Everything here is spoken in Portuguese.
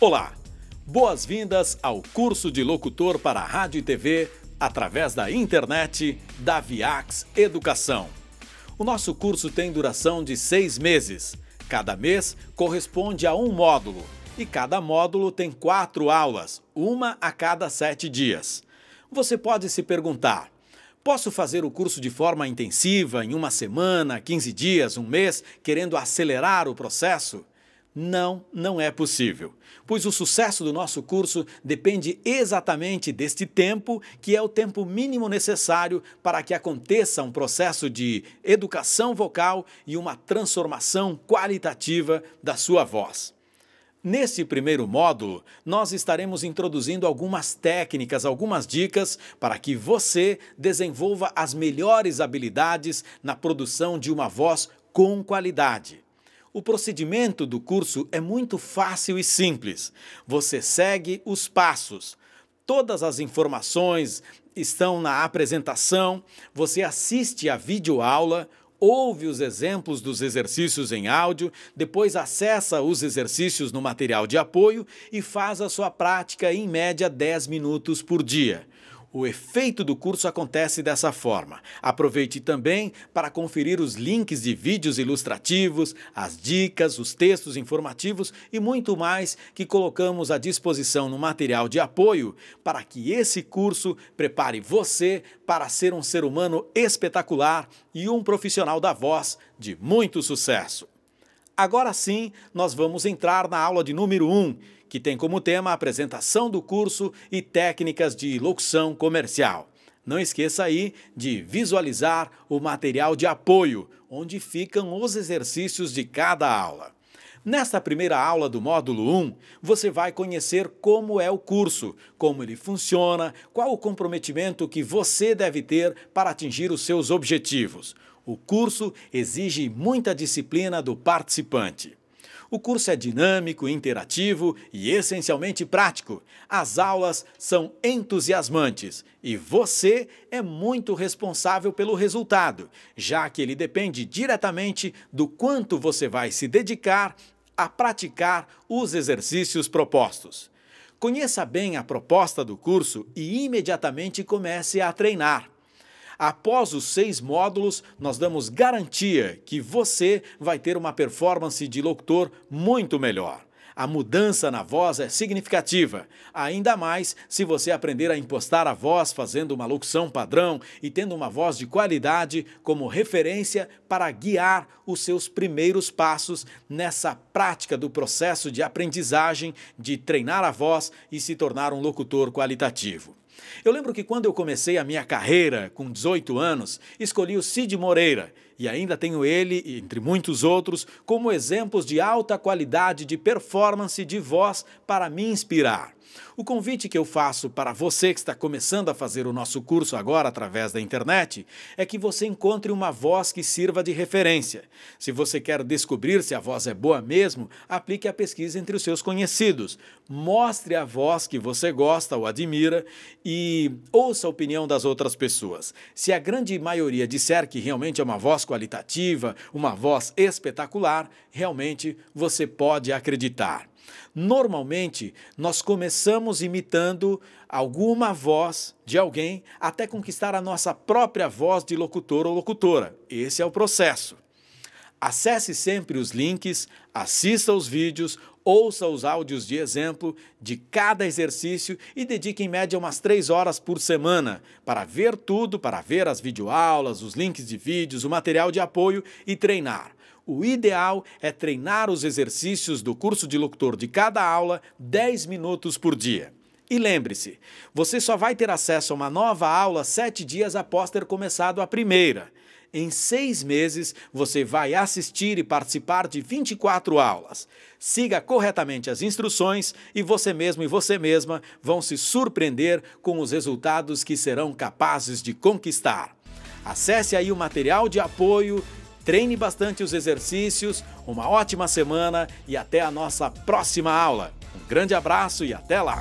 Olá, boas-vindas ao curso de locutor para rádio e TV através da internet da Viax Educação. O nosso curso tem duração de seis meses. Cada mês corresponde a um módulo e cada módulo tem quatro aulas, uma a cada sete dias. Você pode se perguntar: posso fazer o curso de forma intensiva, em uma semana, 15 dias, um mês, querendo acelerar o processo? Não, não é possível, pois o sucesso do nosso curso depende exatamente deste tempo, que é o tempo mínimo necessário para que aconteça um processo de educação vocal e uma transformação qualitativa da sua voz. Nesse primeiro módulo, nós estaremos introduzindo algumas técnicas, algumas dicas para que você desenvolva as melhores habilidades na produção de uma voz com qualidade. O procedimento do curso é muito fácil e simples. Você segue os passos. Todas as informações estão na apresentação, você assiste a videoaula, ouve os exemplos dos exercícios em áudio, depois acessa os exercícios no material de apoio e faz a sua prática em média 10 minutos por dia. O efeito do curso acontece dessa forma. Aproveite também para conferir os links de vídeos ilustrativos, as dicas, os textos informativos e muito mais que colocamos à disposição no material de apoio para que esse curso prepare você para ser um ser humano espetacular e um profissional da voz de muito sucesso. Agora sim, nós vamos entrar na aula de número 1. Um, que tem como tema a apresentação do curso e técnicas de locução comercial. Não esqueça aí de visualizar o material de apoio, onde ficam os exercícios de cada aula. Nesta primeira aula do módulo 1, você vai conhecer como é o curso, como ele funciona, qual o comprometimento que você deve ter para atingir os seus objetivos. O curso exige muita disciplina do participante. O curso é dinâmico, interativo e essencialmente prático. As aulas são entusiasmantes e você é muito responsável pelo resultado, já que ele depende diretamente do quanto você vai se dedicar a praticar os exercícios propostos. Conheça bem a proposta do curso e imediatamente comece a treinar. Após os seis módulos, nós damos garantia que você vai ter uma performance de locutor muito melhor. A mudança na voz é significativa, ainda mais se você aprender a impostar a voz fazendo uma locução padrão e tendo uma voz de qualidade como referência para guiar os seus primeiros passos nessa prática do processo de aprendizagem de treinar a voz e se tornar um locutor qualitativo. Eu lembro que quando eu comecei a minha carreira, com 18 anos, escolhi o Cid Moreira e ainda tenho ele, entre muitos outros, como exemplos de alta qualidade de performance de voz para me inspirar. O convite que eu faço para você que está começando a fazer o nosso curso agora através da internet é que você encontre uma voz que sirva de referência. Se você quer descobrir se a voz é boa mesmo, aplique a pesquisa entre os seus conhecidos. Mostre a voz que você gosta ou admira e ouça a opinião das outras pessoas. Se a grande maioria disser que realmente é uma voz qualitativa, uma voz espetacular, realmente você pode acreditar. Normalmente, nós começamos imitando alguma voz de alguém até conquistar a nossa própria voz de locutor ou locutora. Esse é o processo. Acesse sempre os links, assista os vídeos, ouça os áudios de exemplo de cada exercício e dedique em média umas três horas por semana para ver tudo, para ver as videoaulas, os links de vídeos, o material de apoio e treinar. O ideal é treinar os exercícios do curso de locutor de cada aula 10 minutos por dia. E lembre-se, você só vai ter acesso a uma nova aula sete dias após ter começado a primeira. Em seis meses, você vai assistir e participar de 24 aulas. Siga corretamente as instruções e você mesmo e você mesma vão se surpreender com os resultados que serão capazes de conquistar. Acesse aí o material de apoio, treine bastante os exercícios, uma ótima semana e até a nossa próxima aula. Um grande abraço e até lá!